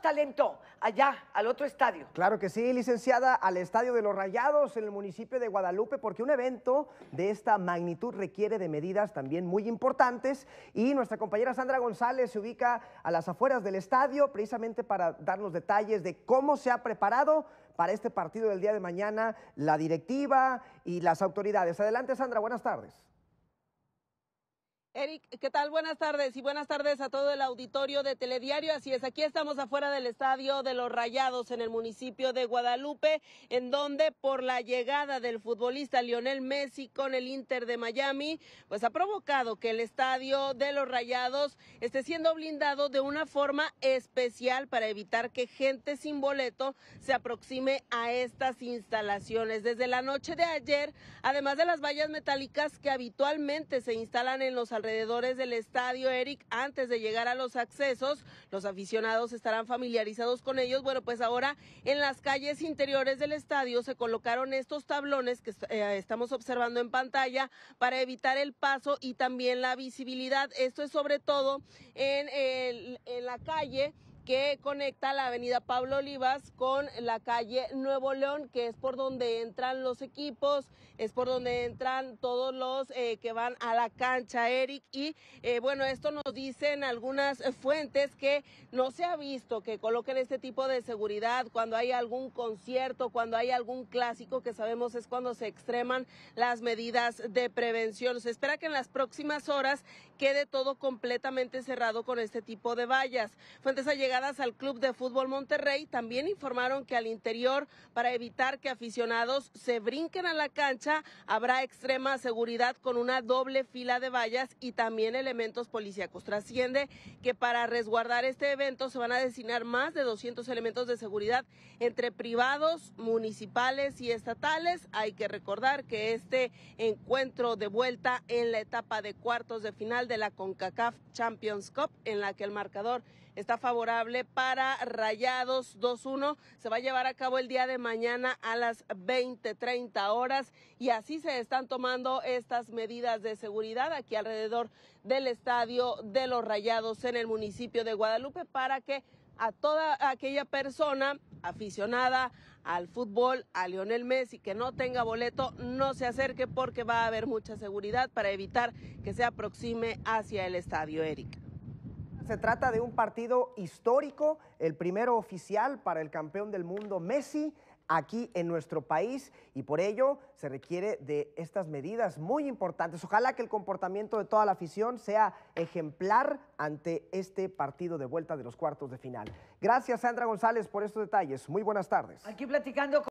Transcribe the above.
talento allá, al otro estadio. Claro que sí, licenciada, al Estadio de los Rayados en el municipio de Guadalupe, porque un evento de esta magnitud requiere de medidas también muy importantes. Y nuestra compañera Sandra González se ubica a las afueras del estadio precisamente para darnos detalles de cómo se ha preparado para este partido del día de mañana la directiva y las autoridades. Adelante, Sandra, buenas tardes. Eric, ¿qué tal? Buenas tardes y buenas tardes a todo el auditorio de Telediario. Así es, aquí estamos afuera del Estadio de los Rayados en el municipio de Guadalupe, en donde por la llegada del futbolista Lionel Messi con el Inter de Miami, pues ha provocado que el Estadio de los Rayados esté siendo blindado de una forma especial para evitar que gente sin boleto se aproxime a estas instalaciones. Desde la noche de ayer, además de las vallas metálicas que habitualmente se instalan en los alrededores del estadio, Eric, antes de llegar a los accesos. Los aficionados estarán familiarizados con ellos. Bueno, pues ahora en las calles interiores del estadio se colocaron estos tablones que eh, estamos observando en pantalla para evitar el paso y también la visibilidad. Esto es sobre todo en, en la calle que conecta la avenida Pablo Olivas con la calle Nuevo León, que es por donde entran los equipos, es por donde entran todos los eh, que van a la cancha, Eric. Y eh, bueno, esto nos dicen algunas fuentes que no se ha visto que coloquen este tipo de seguridad cuando hay algún concierto, cuando hay algún clásico, que sabemos es cuando se extreman las medidas de prevención. Se espera que en las próximas horas quede todo completamente cerrado con este tipo de vallas. Fuentes allegadas al Club de Fútbol Monterrey también informaron que al interior, para evitar que aficionados se brinquen a la cancha, habrá extrema seguridad con una doble fila de vallas y también elementos policíacos. Trasciende que para resguardar este evento se van a designar más de 200 elementos de seguridad entre privados, municipales y estatales. Hay que recordar que este encuentro de vuelta en la etapa de cuartos de final de la CONCACAF Champions Cup, en la que el marcador está favorable para Rayados 2-1. Se va a llevar a cabo el día de mañana a las 20:30 horas y así se están tomando estas medidas de seguridad aquí alrededor del estadio de los Rayados en el municipio de Guadalupe para que a toda aquella persona aficionada al fútbol, a Lionel Messi, que no tenga boleto, no se acerque porque va a haber mucha seguridad para evitar que se aproxime hacia el estadio, Eric. Se trata de un partido histórico, el primero oficial para el campeón del mundo Messi aquí en nuestro país y por ello se requiere de estas medidas muy importantes. Ojalá que el comportamiento de toda la afición sea ejemplar ante este partido de vuelta de los cuartos de final. Gracias Sandra González por estos detalles. Muy buenas tardes. Aquí platicando con